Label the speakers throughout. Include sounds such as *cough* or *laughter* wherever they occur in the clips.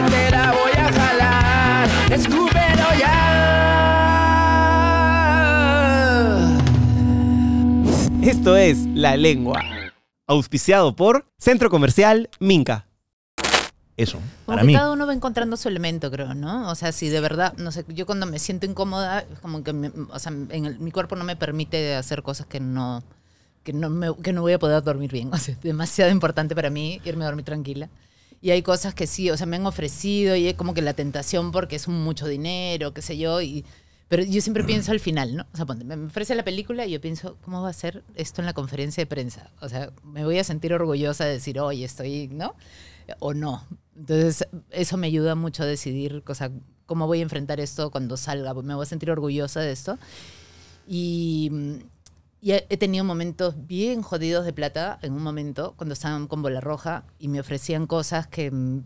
Speaker 1: la voy a jalar, escúpelo ya. Esto es La Lengua, auspiciado por Centro Comercial Minca.
Speaker 2: Eso. para mí. cada
Speaker 3: uno va encontrando su elemento, creo, ¿no? O sea, si de verdad, no sé, yo cuando me siento incómoda, como que, o sea, en mi cuerpo no me permite hacer cosas que no, que no, que no voy a poder dormir bien. *laughs* O sea, es demasiado importante para mí irme a dormir tranquila y hay cosas que sí, o sea, me han ofrecido y es como que la tentación porque es mucho dinero, qué sé yo, y... Pero yo siempre *clears throat* pienso al final, ¿no? O sea, ponte, me ofrece la película y yo pienso, ¿cómo va a ser esto en la conferencia de prensa? O sea, me voy a sentir orgullosa de decir, oye, estoy, ¿no? O no. Entonces, eso me ayuda mucho a decidir, o sea, cómo voy a enfrentar esto cuando salga, pues, me voy a sentir orgullosa de esto. Y, mm, y he tenido momentos bien jodidos de plata en un momento, cuando estaban con bola roja y me ofrecían cosas que, mm,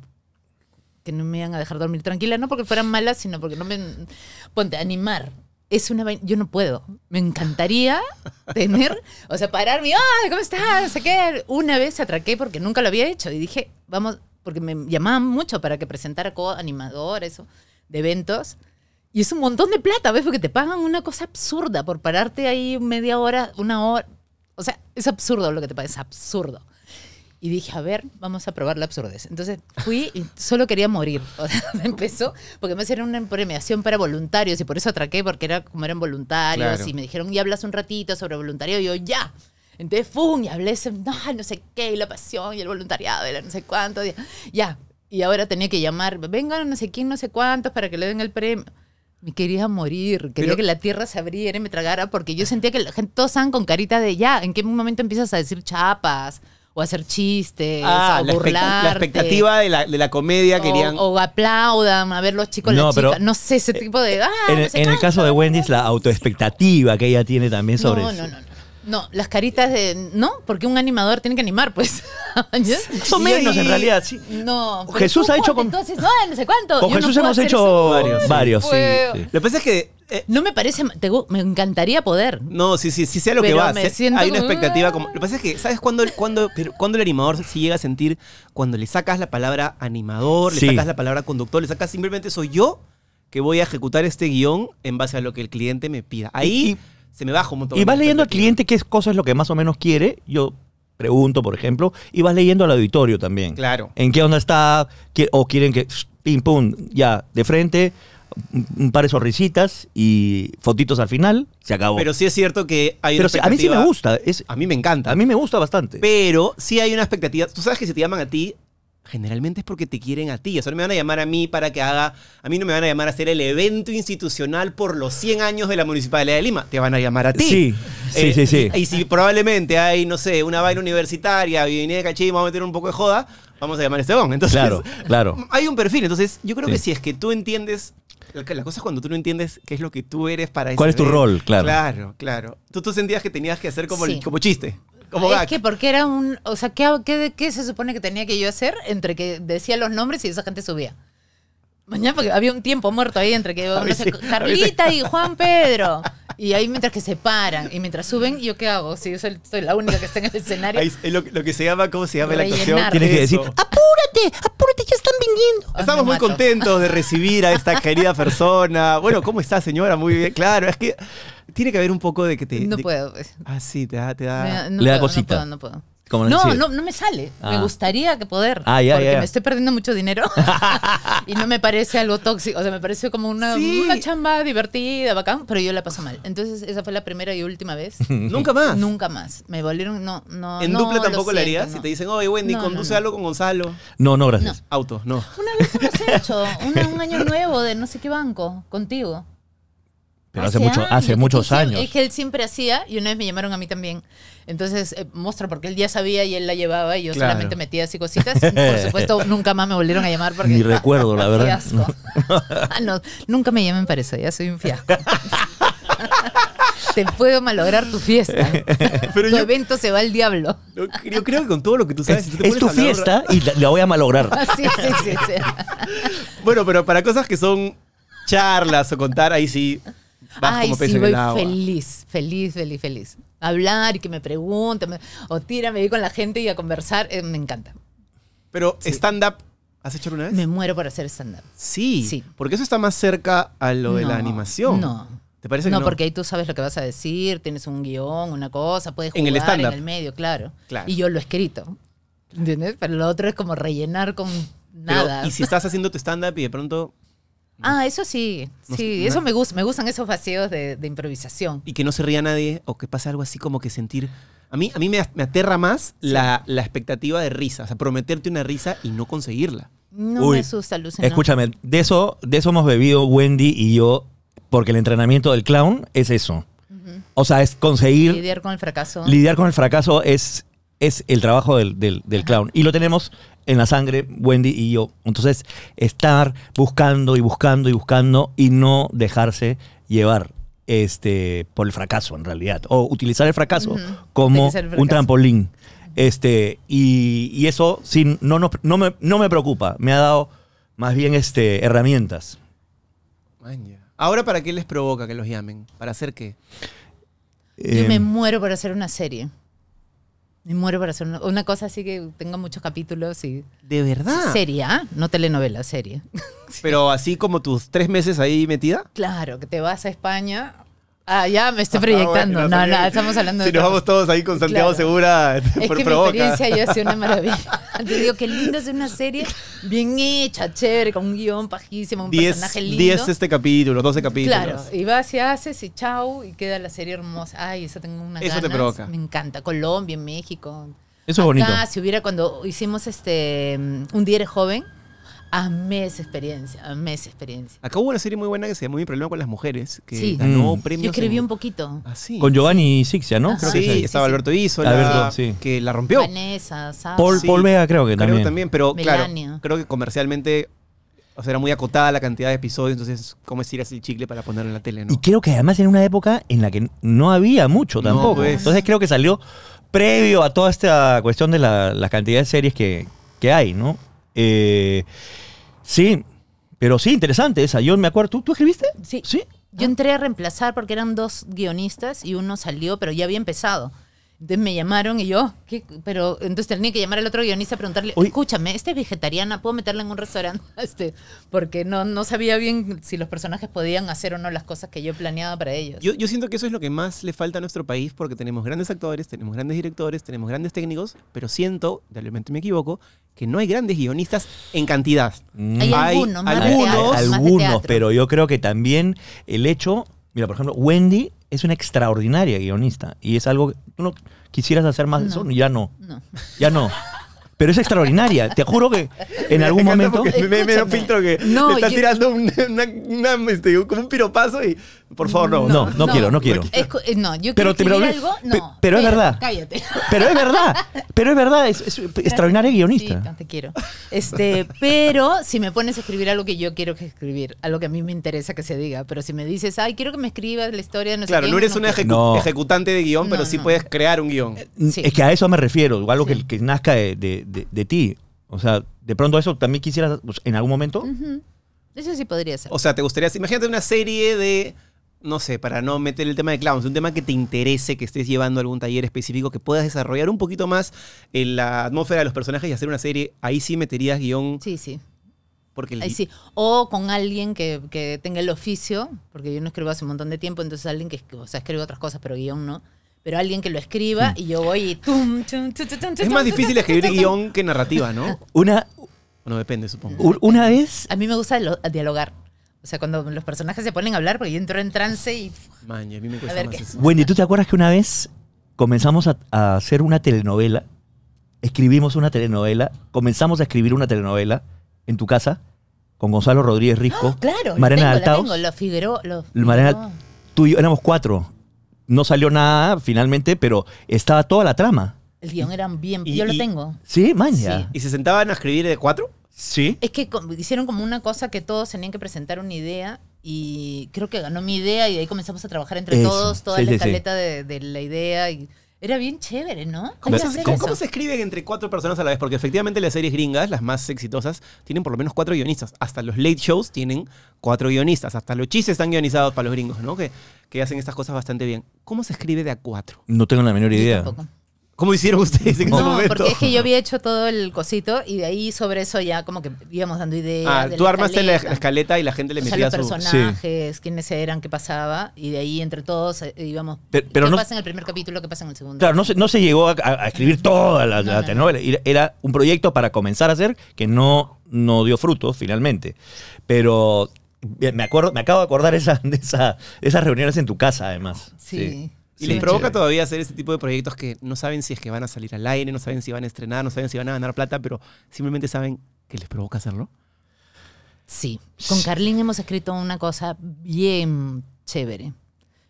Speaker 3: que no me iban a dejar dormir tranquila, no porque fueran malas, sino porque no me... Ponte, animar. Es una yo no puedo. Me encantaría tener, o sea, pararme, ¡ay, cómo estás! que Una vez atraqué porque nunca lo había hecho y dije, vamos, porque me llamaban mucho para que presentara co-animador, eso, de eventos. Y es un montón de plata, ¿ves? Porque te pagan una cosa absurda por pararte ahí media hora, una hora. O sea, es absurdo lo que te pagan, es absurdo. Y dije, a ver, vamos a probar la absurdez. Entonces fui y solo quería morir. *laughs* O sea, me empezó, porque me hicieron una premiación para voluntarios y por eso atraqué, porque era como eran voluntarios y me dijeron, y hablas un ratito sobre voluntariado Y yo, ya. Entonces, ¡fum! Y hablé, no, no sé qué, y la pasión y el voluntariado, y la no sé cuánto. ya. Y ahora tenía que llamar, vengan no sé quién, no sé cuántos para que le den el premio me quería morir, quería que la tierra se abriera y me tragara, porque yo sentía que la gente, todos estaban con carita de ya, ¿en qué momento empiezas a decir chapas? O hacer chistes, ah, o la La expectativa
Speaker 2: de la, de la comedia querían...
Speaker 3: O aplaudan, a ver los chicos, no, las pero No sé, ese tipo de... en, ah, el
Speaker 2: caso de Wendy es la autoexpectativa que ella tiene también sobre eso. No,
Speaker 3: no, no. No, las caritas de. No, porque un animador tiene que animar, pues. *laughs* Son menos en realidad, sí. No. Pues, Jesús ha hecho con. Entonces, no, sé cuánto. Con Jesús hemos hecho varios. Varios, sí, Lo
Speaker 2: que
Speaker 1: pasa
Speaker 3: es que. Eh, no me parece. me encantaría poder.
Speaker 1: No, sí, sí, sea lo que va. ¿eh? Hay una expectativa como. Ah". Lo que pasa es que, ¿sabes cuándo, el animador si llega a sentir? Cuando le sacas la palabra animador, le sacas la palabra conductor, le sacas simplemente soy yo que voy a ejecutar este guión en base a lo que el cliente me pida. Ahí se me baja un montón. Y vas
Speaker 2: leyendo al cliente qué cosa es lo que más o menos quiere. Yo pregunto, por ejemplo, y vas leyendo al auditorio también. Claro. ¿En qué onda está? ¿O quieren que pim pum, ya, de frente? un par de sonrisitas y fotitos al final, se acabó. Pero
Speaker 1: sí es cierto que hay A mí sí me gusta. a mí me encanta. A mí me gusta bastante. Pero sí hay una expectativa. Tú sabes que si te llaman a ti, generalmente es porque te quieren a ti. O sea, no me van a llamar a mí para que haga, a mí no me van a llamar a hacer el evento institucional por los 100 años de la Municipalidad de Lima, te van a llamar a ti. Sí, sí, eh, sí, Y, si probablemente hay, no sé, una vaina universitaria, viene de caché y vamos a meter un poco de joda, vamos a llamar a Esteban. Entonces, claro, claro. *laughs* Hay un perfil, entonces yo creo que si es que tú entiendes la cosa es cuando tú no entiendes qué es lo que tú eres para ¿Cuál es tu rol? Claro. Claro, Tú, sentías que tenías que hacer como, como chiste es que
Speaker 3: porque era un... O sea, ¿qué, ¿qué, se supone que tenía que yo hacer entre que decía los nombres y esa gente subía? Mañana porque había un tiempo muerto ahí entre que... *laughs* No Carlita y Juan Pedro. Y ahí mientras que se paran y mientras suben, ¿yo qué hago? Si yo soy, la única que está en el escenario. Eh,
Speaker 1: lo, que se llama, ¿cómo se llama la canción? Tienes que decir,
Speaker 3: ¡Apúrate!
Speaker 1: Ah, Estamos muy contentos de recibir a esta *laughs* querida persona. Bueno, ¿cómo está, señora? Muy bien. Claro, es que tiene que haber un poco de que te. No puedo. Pues. Ah, sí, te da. Te da... le da cosita. No
Speaker 3: puedo, no puedo no, no, no, me sale. Me ah. gustaría que poder. Ah, porque me estoy perdiendo mucho dinero. *laughs* y no me parece algo tóxico. O sea, me parece como una, chamba divertida, bacán, pero yo la paso mal. Entonces, esa fue la primera y última vez. *laughs* ¿Nunca más? Nunca más. Me volvieron. No, no. ¿En duple tampoco la haría Si
Speaker 1: te dicen, oye, Wendy, conduce algo con Gonzalo.
Speaker 2: No, no, gracias. Auto, no. Una vez
Speaker 3: lo has hecho. un año nuevo de no sé qué banco contigo.
Speaker 2: Pero ¿Ah, hace, mucho, ah, hace muchos años. Es
Speaker 3: que él siempre hacía y una vez me llamaron a mí también. Entonces, mostra, eh, muestra, porque él ya sabía y él la llevaba y yo solamente metía así cositas. Por *laughs* supuesto, nunca más me volvieron a llamar porque... Ni recuerdo, la *laughs* verdad. *laughs* Ah, nunca me llamen para eso, ya soy un fiasco. Te puedo malograr tu fiesta. Pero tu evento se va al diablo.
Speaker 2: Yo creo que con todo lo que tú sabes. Es, tu fiesta y la, voy a malograr.
Speaker 3: sí, sí, sí.
Speaker 1: bueno, pero para cosas que son charlas o contar, ahí sí Ay, sí, voy
Speaker 3: feliz, feliz, feliz, feliz. Hablar y que me pregunten, o tírame voy con la gente y a conversar, eh, me encanta.
Speaker 1: Pero stand-up,
Speaker 3: ¿has hecho alguna vez? Me muero por hacer stand-up.
Speaker 1: Sí, Porque eso está más cerca a lo de la animación. No. ¿Te parece no, que no? porque ahí
Speaker 3: tú sabes lo que vas a decir, tienes un guión, una cosa, puedes jugar en el, medio, claro. claro. Y yo lo he escrito. ¿Entiendes? Pero lo otro es como rellenar con nada. y si estás
Speaker 1: haciendo tu stand-up y de pronto
Speaker 3: Ah, eso sí, sí, eso me gusta, me gustan esos vacíos de, improvisación.
Speaker 1: Y que no se ría nadie o que pase algo así como que sentir... A mí, a mí me, aterra más la, expectativa de risa, o sea, prometerte una risa y no conseguirla.
Speaker 3: No me asusta, Escúchame,
Speaker 2: de eso, de eso hemos bebido Wendy y yo, porque el entrenamiento del clown es eso. O sea, es conseguir...
Speaker 3: Lidiar con el fracaso. Lidiar con
Speaker 2: el fracaso es es el trabajo del, del, clown. Y lo tenemos en la sangre, Wendy y yo. Entonces, estar buscando y buscando y buscando y no dejarse llevar este, por el fracaso, en realidad. O utilizar el fracaso como un trampolín. Este, y, eso no, no, no, me, no me preocupa. Me ha dado más bien este, herramientas. Ahora, ¿para
Speaker 1: qué les provoca que los llamen? ¿Para hacer qué?
Speaker 2: Yo me
Speaker 3: em. muero por hacer una serie. Me muero para hacer una, cosa así que tengo muchos capítulos y...
Speaker 1: ¿De verdad? sería
Speaker 3: ¿ah? no telenovela, serie.
Speaker 1: *laughs* Pero así como tus tres meses ahí metida.
Speaker 3: Claro, que te vas a España Ah, ya me estoy ah, proyectando. no, no, estamos hablando de. Si nos vamos
Speaker 1: todos ahí con Santiago Segura, *laughs* es por que provoca. mi experiencia ya
Speaker 3: ha sido una maravilla. *laughs* Te digo, qué lindo es una serie bien hecha, chévere, con un guión pajísimo, un diez, personaje lindo. 10 este
Speaker 1: capítulo, 12 capítulos. Claro,
Speaker 3: y vas y haces y chau, y queda la serie hermosa. Ay, eso tengo una Eso te provoca. Me encanta. Colombia, México. Eso es Acá, bonito. Si hubiera cuando hicimos este mm, Un Día Eres Joven Amé esa experiencia, amé esa experiencia.
Speaker 1: Acá una serie muy buena que se llamó Mi problema con las mujeres, que sí. ganó mm. premios. Yo escribí
Speaker 3: un poquito. Ah, Con Giovanni
Speaker 1: Sixia, ¿no? sí, estaba Alberto Iso, que la rompió. Vanessa, ¿sabes? Paul, Vega creo que también. pero claro, creo que comercialmente era muy acotada la cantidad de episodios, entonces, ¿cómo es el chicle para ponerlo en
Speaker 2: la tele? Y creo que además en una época en la que no había mucho tampoco. Pues. Entonces creo que salió previo a toda esta cuestión de la, cantidad de series que, que hay, ¿no? Eh, sí, pero sí, interesante esa. Yo me acuerdo, ¿tú,
Speaker 3: ¿tú escribiste? Sí. Sí. Yo ah. entré a reemplazar porque eran dos guionistas y uno salió, pero ya había empezado me llamaron y yo, pero entonces tenía que llamar al otro guionista a preguntarle, escúchame, ¿esta es vegetariana? ¿Puedo meterla en un restaurante? *laughs* Este, porque no, no sabía bien si los personajes podían hacer o no las cosas que yo planeaba para ellos.
Speaker 1: Yo, siento que eso es lo que más le falta a nuestro país porque tenemos grandes actores, tenemos grandes directores, tenemos grandes técnicos, pero siento, realmente me equivoco, que no hay grandes guionistas
Speaker 2: en cantidad. Mm. Hay, algunos, algunos, algunos pero yo creo que también el hecho, mira, por ejemplo, Wendy es una extraordinaria guionista y es algo que tú no quisieras hacer más de eso, ya No. Ya no. *laughs* pero es extraordinaria. Te juro que en algún momento. Me, me filtro que me
Speaker 1: está tirando este, como un piropazo y.
Speaker 2: Por favor, no. No, no, quiero, no quiero.
Speaker 3: Eh, no, yo pero quiero algo, no. Pero, es verdad. Cállate. Pero es verdad. Pero es verdad, es, extraordinaria guionista. Sí, te quiero. Este, pero si me pones a escribir algo que yo quiero que escribir, algo que a mí me interesa que se diga, pero si me dices, ay, quiero que me escribas la historia, de no Claro, no eres un
Speaker 1: ejecutante de guión, pero sí puedes crear un guión.
Speaker 3: Mm, es
Speaker 2: que a eso me refiero, algo lo que, que, nazca de de, ti. O sea, de pronto eso también quisieras pues, en algún momento.
Speaker 3: Eso sí podría ser.
Speaker 2: O sea, ¿te gustaría, imagínate una serie de,
Speaker 1: no sé, para no meter el tema de clowns, un tema que te interese, que estés llevando algún taller específico, que puedas desarrollar un poquito más en la atmósfera de los personajes y hacer una serie, ahí sí meterías guión. Sí,
Speaker 3: sí. Porque Ahí sí. O con alguien que, tenga el oficio, porque yo no escribo hace un montón de tiempo, entonces alguien que, o sea, escribe otras cosas, pero guión no pero alguien que lo escriba mm. y yo voy y... Es más difícil escribir guión
Speaker 1: que narrativa, ¿no? *laughs* Una, Bueno,
Speaker 2: depende, supongo.
Speaker 3: una vez A mí me gusta dialogar. O sea, cuando los personajes se ponen a hablar, porque yo entro en trance y...
Speaker 1: Maña, a
Speaker 2: Wendy, ¿tú te acuerdas que una vez comenzamos a, hacer una telenovela? Escribimos una telenovela, comenzamos a escribir una telenovela en tu casa con Gonzalo Rodríguez Risco, ¡Ah! claro, Mariana la tengo,
Speaker 3: lo
Speaker 2: tú y yo, éramos cuatro, no salió nada finalmente, pero estaba toda la trama.
Speaker 3: El guión era bien. yo lo tengo.
Speaker 2: Sí, maña.
Speaker 1: ¿Y se sentaban a escribir de cuatro? Sí.
Speaker 3: Es que hicieron como una cosa que todos tenían que presentar una idea y creo que ganó mi idea y ahí comenzamos a trabajar entre todos, toda la escaleta de, la idea Era bien chévere, ¿no? ¿Cómo, se, ¿Cómo se
Speaker 1: escriben entre cuatro personas a la vez? Porque efectivamente las series gringas, las más exitosas, tienen por lo menos cuatro guionistas. Hasta los late shows tienen cuatro guionistas. Hasta los chistes están guionizados para los gringos, ¿no? Que, que hacen estas cosas bastante bien. ¿Cómo se escribe de a cuatro?
Speaker 2: No tengo la menor idea. ¿Cómo hicieron ustedes en
Speaker 1: momento? porque es que yo
Speaker 3: había hecho todo el cosito y de ahí sobre eso ya como que íbamos dando ideas. Ah, tú armaste la escaleta
Speaker 1: y la gente le metía los personajes,
Speaker 3: quiénes eran, qué pasaba y de ahí entre todos eh, íbamos. Pero, ¿Qué pasa en el primer capítulo? ¿Qué pasa en el segundo? Claro,
Speaker 2: no se, llegó a, escribir toda la, telenovela. Era un proyecto para comenzar a hacer que no, no dio fruto finalmente. Pero me, acuerdo, me acabo de acordar de, esas reuniones en tu casa, además. Sí.
Speaker 1: Y les provoca todavía hacer ese tipo de proyectos que no saben si es que van a salir al aire, no saben si van a estrenar, no saben si van a ganar plata, pero simplemente saben que
Speaker 2: les provoca
Speaker 3: hacerlo. Sí, con Carlín hemos escrito una cosa bien chévere,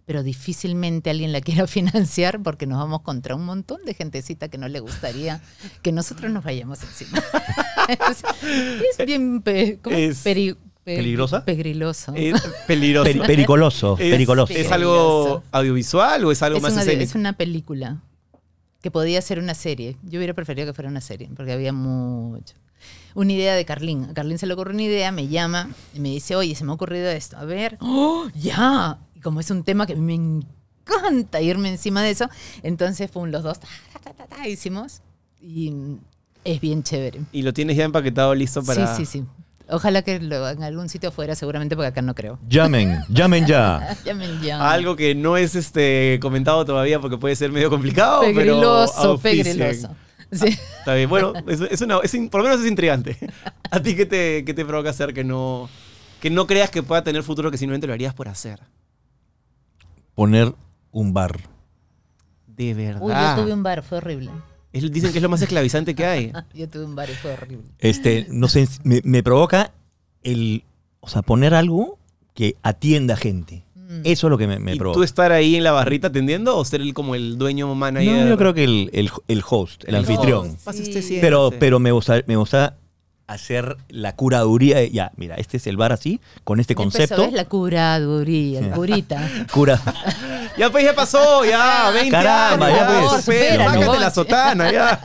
Speaker 3: pero difícilmente alguien la quiera *laughs* financiar porque nos vamos contra un montón de gentecita que no le gustaría que nosotros nos vayamos encima. *laughs* es, bien pe, ¿Peligrosa? peligroso peligroso. pericoloso. Es, algo
Speaker 1: audiovisual o es algo más Es
Speaker 3: una película que podía ser una serie. Yo hubiera preferido que fuera una serie porque había mucho. Una idea de Carlín. A Carlín se le ocurre una idea, me llama y me dice, oye, se me ha ocurrido esto. A ver, ¡Oh, ya! Y como es un tema que me encanta irme encima de eso, entonces fue los dos, hicimos y es bien chévere.
Speaker 1: ¿Y lo tienes ya empaquetado listo para...? Sí, sí,
Speaker 3: sí. Ojalá que en algún sitio fuera, seguramente, porque acá no creo.
Speaker 2: Llamen, *laughs* llamen ya.
Speaker 3: *laughs* llamen ya. Algo
Speaker 1: que no es este comentado todavía porque puede ser medio complicado. Pegriloso, pero pegriloso. Ah, está bien, bueno, *laughs* es, es por lo menos es intrigante. ¿A ti qué te, te provoca hacer que no, que no creas que pueda tener futuro, que simplemente lo harías por hacer?
Speaker 2: Poner un bar. De verdad.
Speaker 3: Uy, yo tuve un bar, fue horrible
Speaker 2: dicen que es lo más esclavizante que hay.
Speaker 3: *laughs* Yo tuve un barrio horrible.
Speaker 2: Este, no sé, me, provoca el, o sea, poner algo que atienda gente. Mm. Eso es lo que me, me ¿Y provoca. ¿Tú estar
Speaker 1: ahí en la barrita atendiendo o ser como el dueño manager? No, yo creo que
Speaker 2: el, host, el, anfitrión. Pero, pero me me gusta hacer la curaduría. Ya, mira, este es el bar así, con este concepto. es la
Speaker 3: curaduría, curita. *laughs*
Speaker 2: Cura. *laughs* ya pues, ya pasó, ya, 20 caramba, años. Caramba, ya pues. Supera, la
Speaker 1: sotana, ya.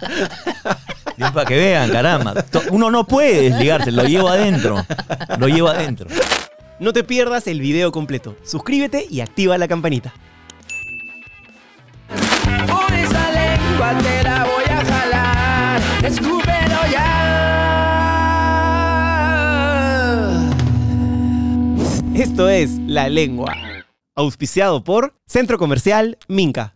Speaker 2: *laughs* para que vean, caramba. Uno no puede desligarse, lo llevo adentro. Lo llevo adentro.
Speaker 1: No te pierdas el video completo. Suscríbete y activa la campanita.
Speaker 2: Por esa lengua la voy a jalar.
Speaker 1: Esto es La Lengua.
Speaker 2: Auspiciado por Centro Comercial Minca.